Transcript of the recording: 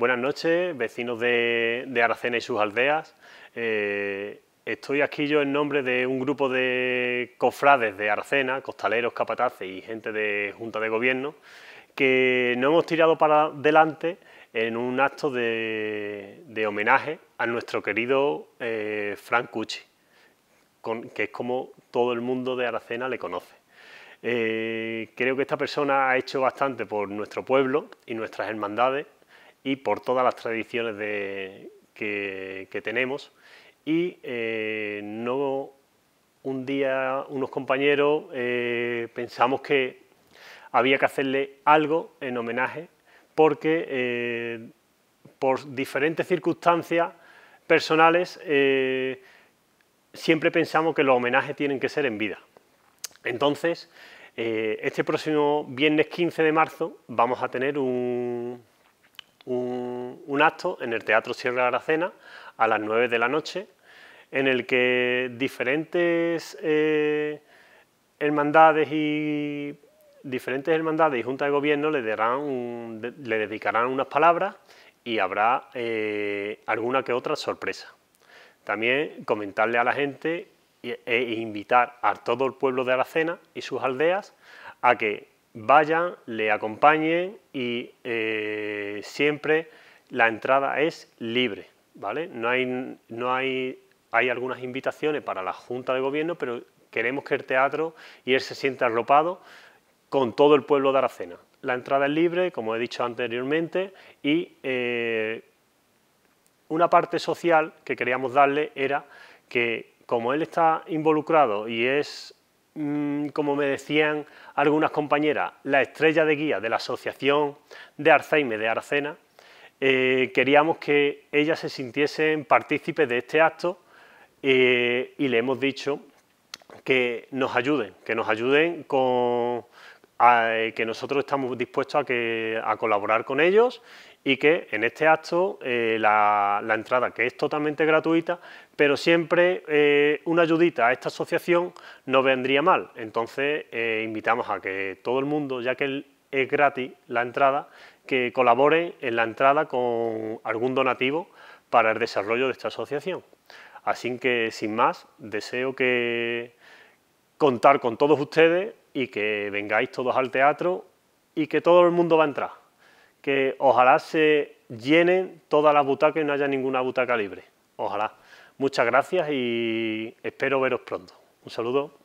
Buenas noches, vecinos de, Aracena y sus aldeas. Eh, estoy aquí yo en nombre de un grupo de cofrades de Aracena, costaleros, capataces y gente de Junta de Gobierno, que nos hemos tirado para adelante en un acto de, homenaje a nuestro querido eh, Frank Cucci, que es como todo el mundo de Aracena le conoce. Eh, creo que esta persona ha hecho bastante por nuestro pueblo y nuestras hermandades y por todas las tradiciones que, tenemos. Y eh, no un día unos compañeros eh, pensamos que había que hacerle algo en homenaje porque eh, por diferentes circunstancias personales siempre pensamos que los homenajes tienen que ser en vida. Entonces, este próximo viernes 15 de marzo vamos a tener un, un, acto en el Teatro Sierra Aracena a las 9 de la noche, en el que diferentes eh, hermandades y diferentes hermandades y juntas de gobierno le, darán le dedicarán unas palabras y habrá eh, alguna que otra sorpresa. También comentarle a la gente e invitar a todo el pueblo de Aracena y sus aldeas a que vaya, le acompañe y eh, siempre la entrada es libre, ¿vale? No hay, no hay, hay algunas invitaciones para la Junta de Gobierno, pero queremos que el teatro y él se sienta arropado con todo el pueblo de Aracena. La entrada es libre, como he dicho anteriormente, y eh, una parte social que queríamos darle era que como él está involucrado y es Mm, como me decían algunas compañeras, la estrella de guía de la Asociación de Alzheimer de Aracena, eh, queríamos que ellas se sintiesen partícipes de este acto eh, y le hemos dicho que nos ayuden, que nos ayuden con, eh, que nosotros estamos dispuestos a, colaborar con ellos y que en este acto eh, la, entrada, que es totalmente gratuita, pero siempre eh, una ayudita a esta asociación no vendría mal. Entonces invitamos a que todo el mundo, ya que es gratis la entrada, que colabore en la entrada con algún donativo para el desarrollo de esta asociación. Así que, sin más, deseo que contar con todos ustedes y que vengáis todos al teatro y que todo el mundo va a entrar. Que ojalá se llenen todas las butacas y no haya ninguna butaca libre. Ojalá. Muchas gracias y espero veros pronto. Un saludo.